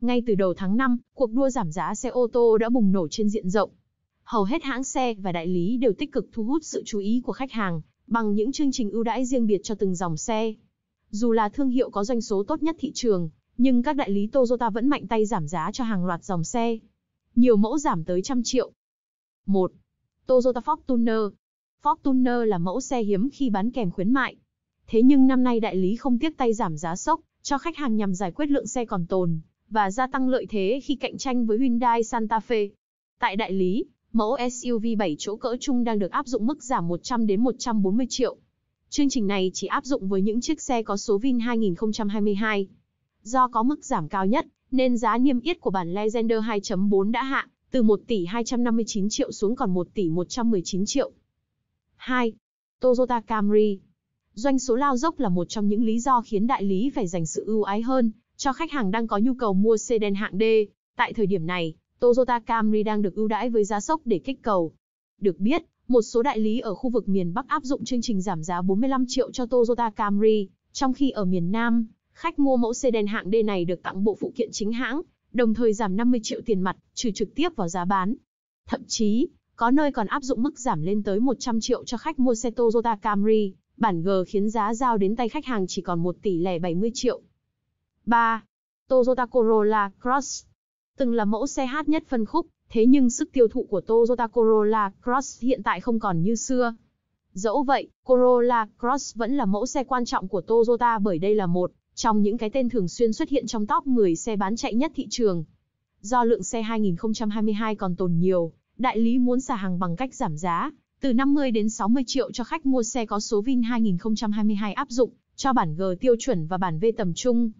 Ngay từ đầu tháng 5, cuộc đua giảm giá xe ô tô đã bùng nổ trên diện rộng. Hầu hết hãng xe và đại lý đều tích cực thu hút sự chú ý của khách hàng bằng những chương trình ưu đãi riêng biệt cho từng dòng xe. Dù là thương hiệu có doanh số tốt nhất thị trường, nhưng các đại lý Toyota vẫn mạnh tay giảm giá cho hàng loạt dòng xe. Nhiều mẫu giảm tới trăm triệu. 1. Toyota Fortuner Fortuner là mẫu xe hiếm khi bán kèm khuyến mại. Thế nhưng năm nay đại lý không tiếc tay giảm giá sốc cho khách hàng nhằm giải quyết lượng xe còn tồn và gia tăng lợi thế khi cạnh tranh với Hyundai Santa Fe. Tại đại lý, mẫu SUV 7 chỗ cỡ trung đang được áp dụng mức giảm 100 đến 140 triệu. Chương trình này chỉ áp dụng với những chiếc xe có số VIN 2022. Do có mức giảm cao nhất, nên giá niêm yết của bản Legender 2.4 đã hạ từ 1 tỷ 259 triệu xuống còn 1 tỷ 119 triệu. 2. Toyota Camry Doanh số lao dốc là một trong những lý do khiến đại lý phải dành sự ưu ái hơn cho khách hàng đang có nhu cầu mua xe sedan hạng D. Tại thời điểm này, Toyota Camry đang được ưu đãi với giá sốc để kích cầu. Được biết, một số đại lý ở khu vực miền Bắc áp dụng chương trình giảm giá 45 triệu cho Toyota Camry, trong khi ở miền Nam, khách mua mẫu xe sedan hạng D này được tặng bộ phụ kiện chính hãng, đồng thời giảm 50 triệu tiền mặt, trừ trực tiếp vào giá bán. Thậm chí, có nơi còn áp dụng mức giảm lên tới 100 triệu cho khách mua xe Toyota Camry, bản G khiến giá giao đến tay khách hàng chỉ còn 1 tỷ lẻ 70 triệu. 3. Toyota Corolla Cross Từng là mẫu xe hát nhất phân khúc, thế nhưng sức tiêu thụ của Toyota Corolla Cross hiện tại không còn như xưa. Dẫu vậy, Corolla Cross vẫn là mẫu xe quan trọng của Toyota bởi đây là một trong những cái tên thường xuyên xuất hiện trong top 10 xe bán chạy nhất thị trường. Do lượng xe 2022 còn tồn nhiều, đại lý muốn xả hàng bằng cách giảm giá, từ 50 đến 60 triệu cho khách mua xe có số VIN 2022 áp dụng, cho bản G tiêu chuẩn và bản V tầm trung.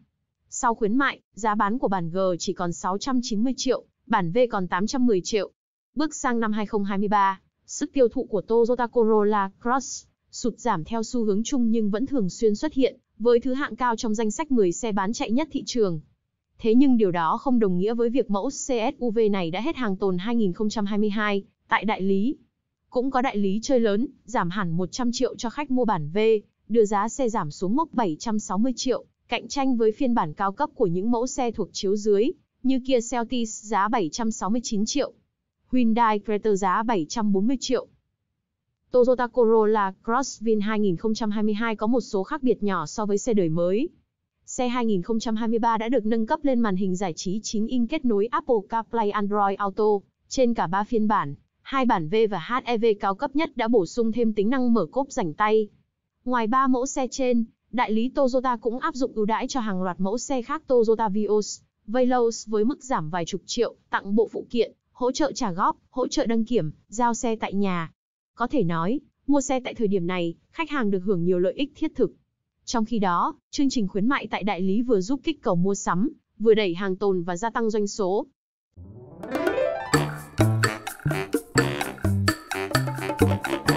Sau khuyến mại, giá bán của bản G chỉ còn 690 triệu, bản V còn 810 triệu. Bước sang năm 2023, sức tiêu thụ của Toyota Corolla Cross sụt giảm theo xu hướng chung nhưng vẫn thường xuyên xuất hiện, với thứ hạng cao trong danh sách 10 xe bán chạy nhất thị trường. Thế nhưng điều đó không đồng nghĩa với việc mẫu CSUV này đã hết hàng tồn 2022 tại đại lý. Cũng có đại lý chơi lớn, giảm hẳn 100 triệu cho khách mua bản V, đưa giá xe giảm xuống mốc 760 triệu, cạnh tranh với phiên bản cao cấp của những mẫu xe thuộc chiếu dưới, như Kia Celtis giá 769 triệu, Hyundai Creta giá 740 triệu. Toyota Corolla Crossvin 2022 có một số khác biệt nhỏ so với xe đời mới. Xe 2023 đã được nâng cấp lên màn hình giải trí 9 inch kết nối Apple CarPlay Android Auto trên cả 3 phiên bản. Hai bản V và HEV cao cấp nhất đã bổ sung thêm tính năng mở cốp rảnh tay. Ngoài ba mẫu xe trên, Đại lý Toyota cũng áp dụng ưu đãi cho hàng loạt mẫu xe khác Toyota Vios, Veloz với mức giảm vài chục triệu, tặng bộ phụ kiện, hỗ trợ trả góp, hỗ trợ đăng kiểm, giao xe tại nhà. Có thể nói, mua xe tại thời điểm này, khách hàng được hưởng nhiều lợi ích thiết thực. Trong khi đó, chương trình khuyến mại tại đại lý vừa giúp kích cầu mua sắm, vừa đẩy hàng tồn và gia tăng doanh số. Thank you.